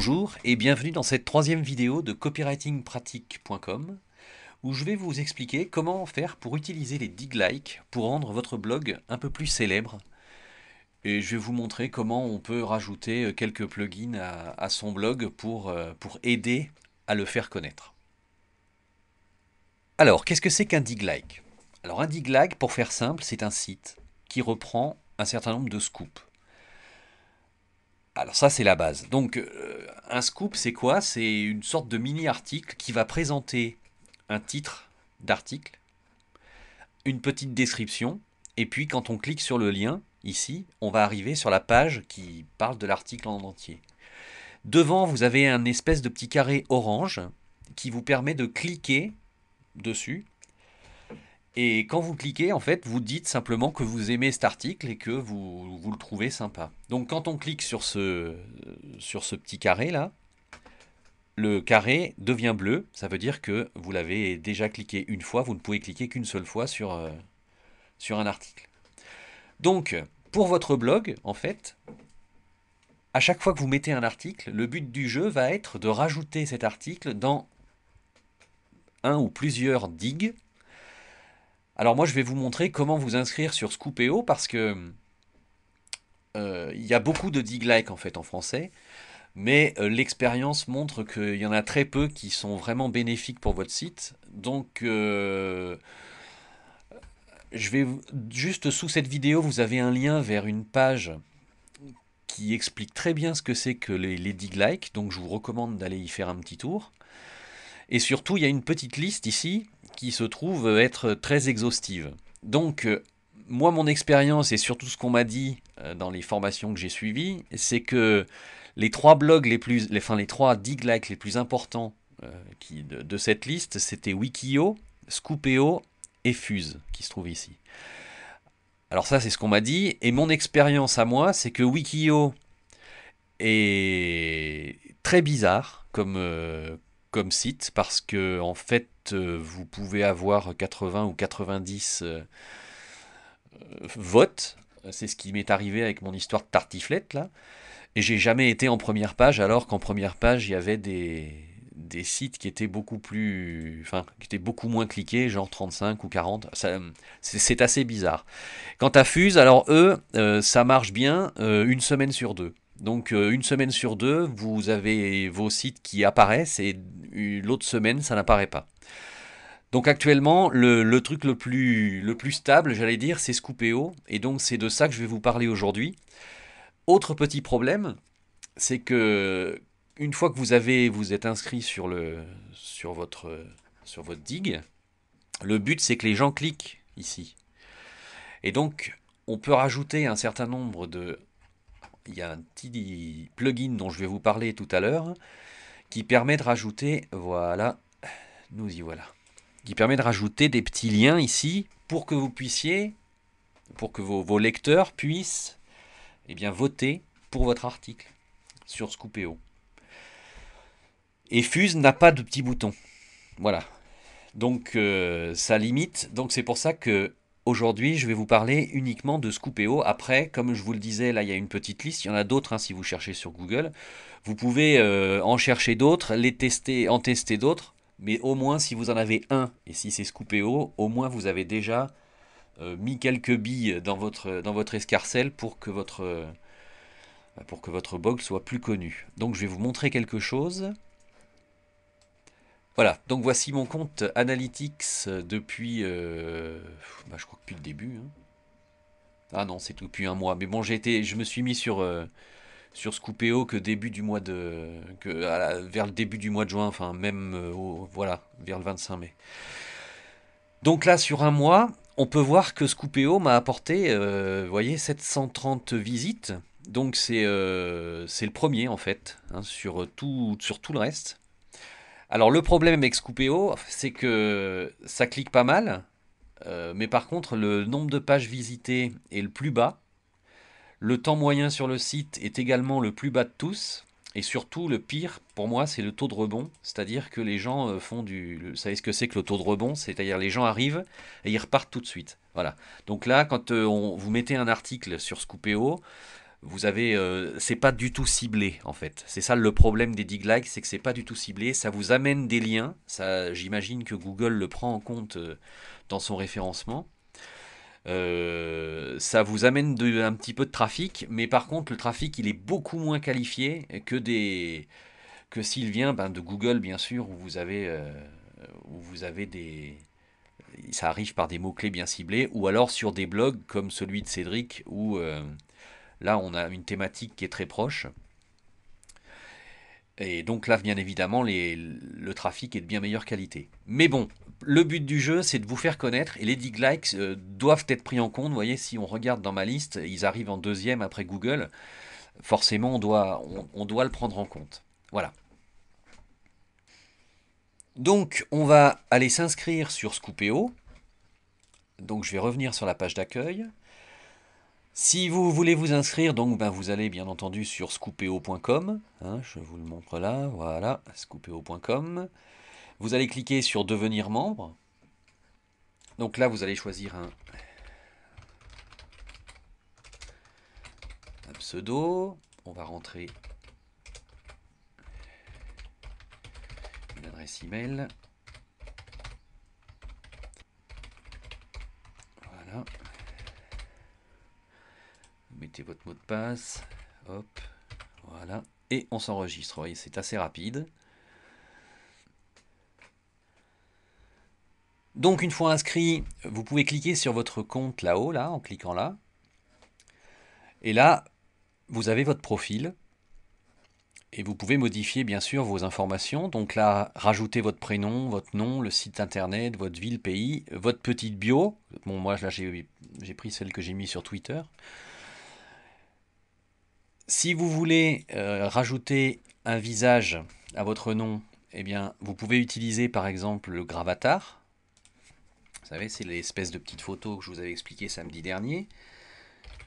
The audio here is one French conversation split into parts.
Bonjour et bienvenue dans cette troisième vidéo de copywritingpratique.com où je vais vous expliquer comment faire pour utiliser les dig pour rendre votre blog un peu plus célèbre. Et je vais vous montrer comment on peut rajouter euh, quelques plugins à, son blog pour, euh, pour aider à le faire connaître. Alors, qu'est-ce que c'est qu'un diglike like Alors un dig pour faire simple, c'est un site qui reprend un certain nombre de scoops. Alors ça, c'est la base. Donc, euh, un scoop, c'est quoi C'est une sorte de mini-article qui va présenter un titre d'article, une petite description, et puis quand on clique sur le lien, ici, on va arriver sur la page qui parle de l'article en entier. Devant, vous avez un espèce de petit carré orange qui vous permet de cliquer dessus et quand vous cliquez, en fait, vous dites simplement que vous aimez cet article et que vous, le trouvez sympa. Donc quand on clique sur ce, euh, sur ce petit carré là, le carré devient bleu, ça veut dire que vous l'avez déjà cliqué une fois, vous ne pouvez cliquer qu'une seule fois sur, euh, sur un article. Donc, pour votre blog, en fait, à chaque fois que vous mettez un article, le but du jeu va être de rajouter cet article dans un ou plusieurs digues alors moi, je vais vous montrer comment vous inscrire sur Scoopéo parce que euh, il y a beaucoup de dig like en fait en français, mais euh, l'expérience montre qu'il y en a très peu qui sont vraiment bénéfiques pour votre site. Donc euh, je vais juste sous cette vidéo, vous avez un lien vers une page qui explique très bien ce que c'est que les, les dig like, donc je vous recommande d'aller y faire un petit tour. Et surtout, il y a une petite liste ici qui se trouve être très exhaustive. Donc, euh, moi, mon expérience et surtout ce qu'on m'a dit euh, dans les formations que j'ai suivies, c'est que les trois blogs les plus, les, enfin les trois dig les plus importants euh, qui, de, cette liste, c'était Wikio, Scoopéo et Fuse, qui se trouve ici. Alors ça, c'est ce qu'on m'a dit, et mon expérience à moi, c'est que Wikio est très bizarre comme, comme site, parce que en fait, euh, vous pouvez avoir 80 ou 90 euh, euh, votes. C'est ce qui m'est arrivé avec mon histoire de tartiflette, là. Et j'ai jamais été en première page, alors qu'en première page, il y avait des, sites qui étaient beaucoup plus, enfin, qui étaient beaucoup moins cliqués, genre 35 ou 40. C'est assez bizarre. Quant à Fuse, alors eux, ça marche bien une semaine sur deux. Donc euh, une semaine sur deux, vous avez vos sites qui apparaissent et l'autre semaine, ça n'apparaît pas. Donc actuellement, le, truc le plus, le plus stable, j'allais dire, c'est scoopéo Et donc c'est de ça que je vais vous parler aujourd'hui. Autre petit problème, c'est que une fois que vous avez, vous êtes inscrit sur, le, sur, votre, sur votre digue, le but c'est que les gens cliquent ici. Et donc on peut rajouter un certain nombre de il y a un petit plugin dont je vais vous parler tout à l'heure qui permet de rajouter, voilà, nous y voilà, qui permet de rajouter des petits liens ici pour que vous puissiez, pour que vos, lecteurs puissent eh bien, voter pour votre article sur Scoopéo. Et Fuse n'a pas de petit bouton. Voilà. Donc euh, ça limite. Donc c'est pour ça que Aujourd'hui, je vais vous parler uniquement de Scoopéo. Après, comme je vous le disais, là, il y a une petite liste. Il y en a d'autres hein, si vous cherchez sur Google. Vous pouvez euh, en chercher d'autres, les tester, en tester d'autres. Mais au moins, si vous en avez un, et si c'est Scoopéo, au moins vous avez déjà euh, mis quelques billes dans votre, dans votre escarcelle pour que votre, euh, pour que votre box soit plus connu. Donc, je vais vous montrer quelque chose. Voilà, donc voici mon compte Analytics depuis, euh, bah, je crois que depuis le début. Hein. Ah non, c'est depuis un mois. Mais bon, j'ai je me suis mis euh, sur Scoopéo que début du mois de, que vers le début du mois de juin, enfin même euh, voilà, vers le 25 mai. Donc là, sur un mois, on peut voir que Scoopéo m'a apporté, vous voyez, 730 visites. Donc c'est c'est le premier en fait hein, sur tout sur tout le reste. Alors le problème avec Scoopeo, c'est que ça clique pas mal, euh, mais par contre le nombre de pages visitées est le plus bas. Le temps moyen sur le site est également le plus bas de tous. Et surtout, le pire pour moi, c'est le taux de rebond. C'est-à-dire que les gens euh, font du. Vous savez ce que c'est que le taux de rebond C'est-à-dire les gens arrivent et ils repartent tout de suite. Voilà. Donc là, quand euh, on... vous mettez un article sur Scoopeo, vous avez, euh, c'est pas du tout ciblé en fait. C'est ça le problème des diglikes, c'est que c'est pas du tout ciblé. Ça vous amène des liens. Ça, j'imagine que Google le prend en compte euh, dans son référencement. Euh, ça vous amène un petit peu de trafic, mais par contre le trafic il est beaucoup moins qualifié que des que s'il vient ben, de Google bien sûr où vous avez vous avez des ça arrive par des mots clés bien ciblés ou alors sur des blogs comme celui de Cédric où Là, on a une thématique qui est très proche. Et donc là, bien évidemment, le trafic est de bien meilleure qualité. Mais bon, le but du jeu, c'est de vous faire connaître. Et les diglikes euh, doivent être pris en compte. Vous voyez, si on regarde dans ma liste, ils arrivent en deuxième après Google. Forcément, on doit, on doit le prendre en compte. Voilà. Donc, on va aller s'inscrire sur Scoopéo. Donc, je vais revenir sur la page d'accueil. Si vous voulez vous inscrire, donc ben, vous allez bien entendu sur scoopeo.com. Hein, je vous le montre là, voilà, scoopeo.com. Vous allez cliquer sur devenir membre. Donc là, vous allez choisir un, pseudo. On va rentrer une adresse email. votre mot de passe. Hop, voilà. Et on s'enregistre. voyez, c'est assez rapide. Donc une fois inscrit, vous pouvez cliquer sur votre compte là-haut, là, en cliquant là. Et là, vous avez votre profil. Et vous pouvez modifier bien sûr vos informations. Donc là, rajoutez votre prénom, votre nom, le site internet, votre ville, pays, votre petite bio. Bon, moi là, j'ai pris celle que j'ai mise sur Twitter. Si vous voulez euh, rajouter un visage à votre nom, eh bien, vous pouvez utiliser par exemple le gravatar. Vous savez, c'est l'espèce de petite photo que je vous avais expliqué samedi dernier.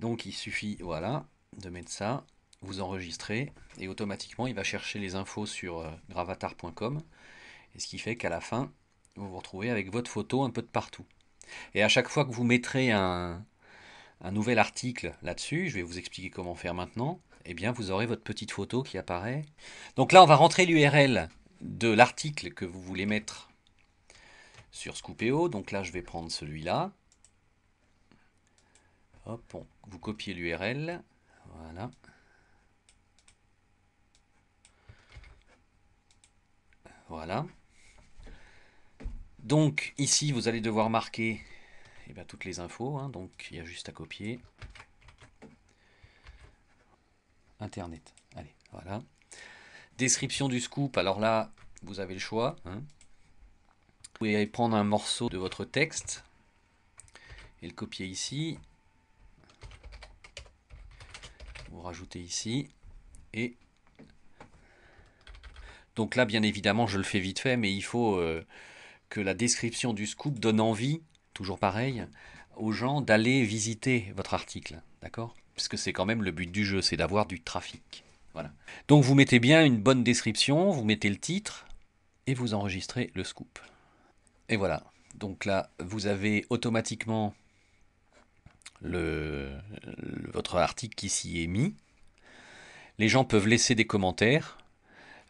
Donc il suffit, voilà, de mettre ça, vous enregistrez, et automatiquement il va chercher les infos sur euh, gravatar.com. ce qui fait qu'à la fin, vous vous retrouvez avec votre photo un peu de partout. Et à chaque fois que vous mettrez un nouvel article là-dessus, je vais vous expliquer comment faire maintenant, eh bien, vous aurez votre petite photo qui apparaît. Donc là, on va rentrer l'URL de l'article que vous voulez mettre sur Scoopéo. Donc là, je vais prendre celui-là. vous copiez l'URL. Voilà. Voilà. Donc ici, vous allez devoir marquer eh toutes les infos. Hein. donc il y a juste à copier. Internet. Allez, voilà. Description du scoop. Alors là, vous avez le choix. Hein. Vous pouvez prendre un morceau de votre texte et le copier ici. Vous rajoutez ici. Et donc là, bien évidemment, je le fais vite fait, mais il faut euh, que la description du scoop donne envie, toujours pareil, aux gens d'aller visiter votre article. D'accord puisque c'est quand même le but du jeu, c'est d'avoir du trafic. Voilà. Donc vous mettez bien une bonne description, vous mettez le titre et vous enregistrez le scoop. Et voilà. Donc là, vous avez automatiquement le, votre article qui s'y est mis. Les gens peuvent laisser des commentaires.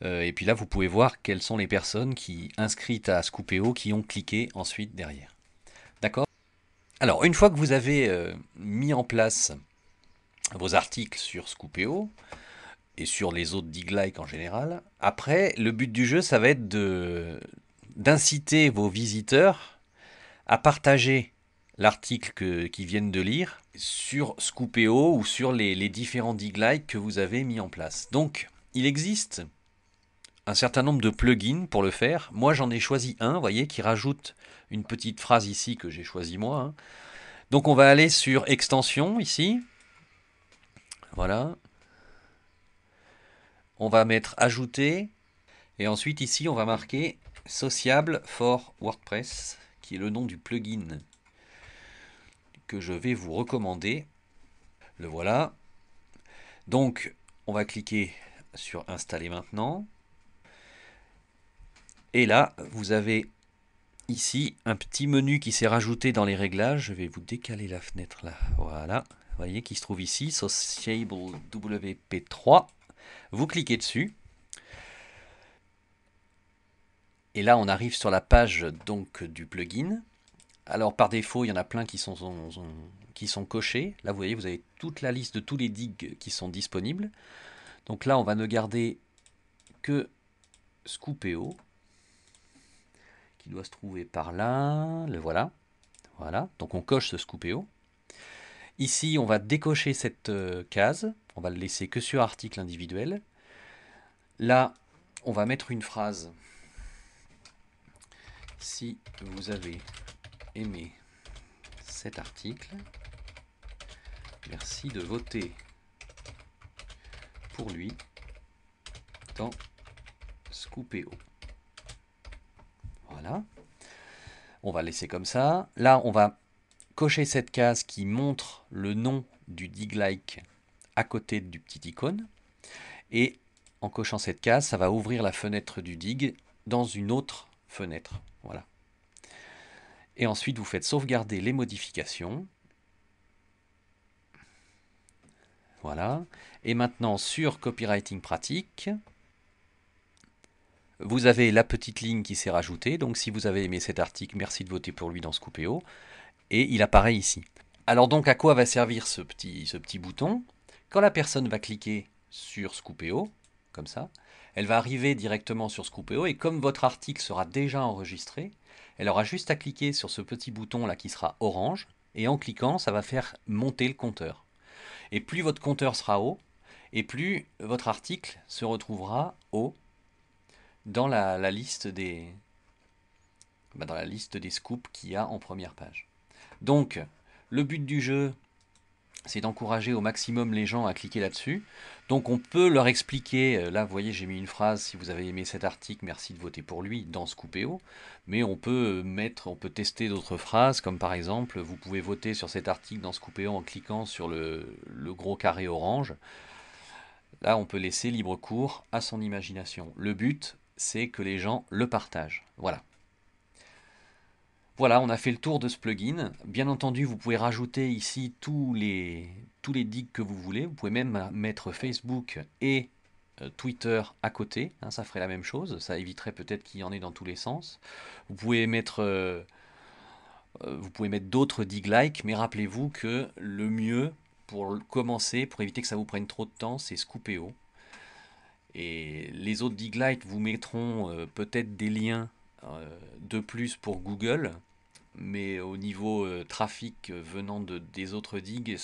Euh, et puis là, vous pouvez voir quelles sont les personnes qui, inscrites à Scoopéo, qui ont cliqué ensuite derrière. D'accord Alors, une fois que vous avez euh, mis en place vos articles sur Scoopéo et sur les autres diglikes en général. Après, le but du jeu, ça va être de d'inciter vos visiteurs à partager l'article qu'ils viennent de lire sur Scoopéo ou sur les, différents diglikes que vous avez mis en place. Donc, il existe un certain nombre de plugins pour le faire. Moi, j'en ai choisi un, vous voyez, qui rajoute une petite phrase ici que j'ai choisi moi. Hein. Donc, on va aller sur Extension ici, voilà. On va mettre ajouter. Et ensuite ici, on va marquer sociable for WordPress, qui est le nom du plugin que je vais vous recommander. Le voilà. Donc, on va cliquer sur installer maintenant. Et là, vous avez ici un petit menu qui s'est rajouté dans les réglages. Je vais vous décaler la fenêtre là. Voilà voyez, qui se trouve ici, Sociable WP3. Vous cliquez dessus. Et là, on arrive sur la page donc du plugin. Alors par défaut, il y en a plein qui sont, qui sont cochés. Là, vous voyez, vous avez toute la liste de tous les digues qui sont disponibles. Donc là, on va ne garder que Scoopeo, qui doit se trouver par là. Le voilà. Voilà, donc on coche ce Scoopeo. Ici, on va décocher cette euh, case, on va le laisser que sur article individuel. Là, on va mettre une phrase. Si vous avez aimé cet article, merci de voter pour lui dans Scoopéo. Voilà. On va laisser comme ça. Là, on va Cochez cette case qui montre le nom du dig-like à côté du petit icône. Et en cochant cette case, ça va ouvrir la fenêtre du dig dans une autre fenêtre. Voilà. Et ensuite, vous faites sauvegarder les modifications. Voilà. Et maintenant, sur Copywriting pratique, vous avez la petite ligne qui s'est rajoutée. Donc, si vous avez aimé cet article, merci de voter pour lui dans Scoopéo et il apparaît ici. Alors donc à quoi va servir ce petit, ce petit bouton Quand la personne va cliquer sur Scoopéo, comme ça, elle va arriver directement sur Scoopéo et comme votre article sera déjà enregistré, elle aura juste à cliquer sur ce petit bouton là qui sera orange et en cliquant ça va faire monter le compteur. Et plus votre compteur sera haut, et plus votre article se retrouvera haut dans la, liste des, bah, dans la liste des scoops qu'il y a en première page. Donc, le but du jeu, c'est d'encourager au maximum les gens à cliquer là-dessus. Donc on peut leur expliquer, euh, là vous voyez j'ai mis une phrase, si vous avez aimé cet article, merci de voter pour lui dans Scoopéo, mais on peut euh, mettre, on peut tester d'autres phrases, comme par exemple vous pouvez voter sur cet article dans Scoopéo en cliquant sur le gros carré orange. Là on peut laisser libre cours à son imagination. Le but c'est que les gens le partagent. Voilà. Voilà, on a fait le tour de ce plugin. Bien entendu, vous pouvez rajouter ici tous les, tous les que vous voulez. Vous pouvez même mettre Facebook et euh, Twitter à côté. Hein, ça ferait la même chose. Ça éviterait peut-être qu'il y en ait dans tous les sens. Vous pouvez mettre... Euh, euh, mettre d'autres dig like, mais rappelez-vous que le mieux pour commencer, pour éviter que ça vous prenne trop de temps, c'est scoopéo. Et les autres dig like vous mettront peut-être des liens de plus pour Google mais au niveau euh, trafic euh, venant de, des autres digues,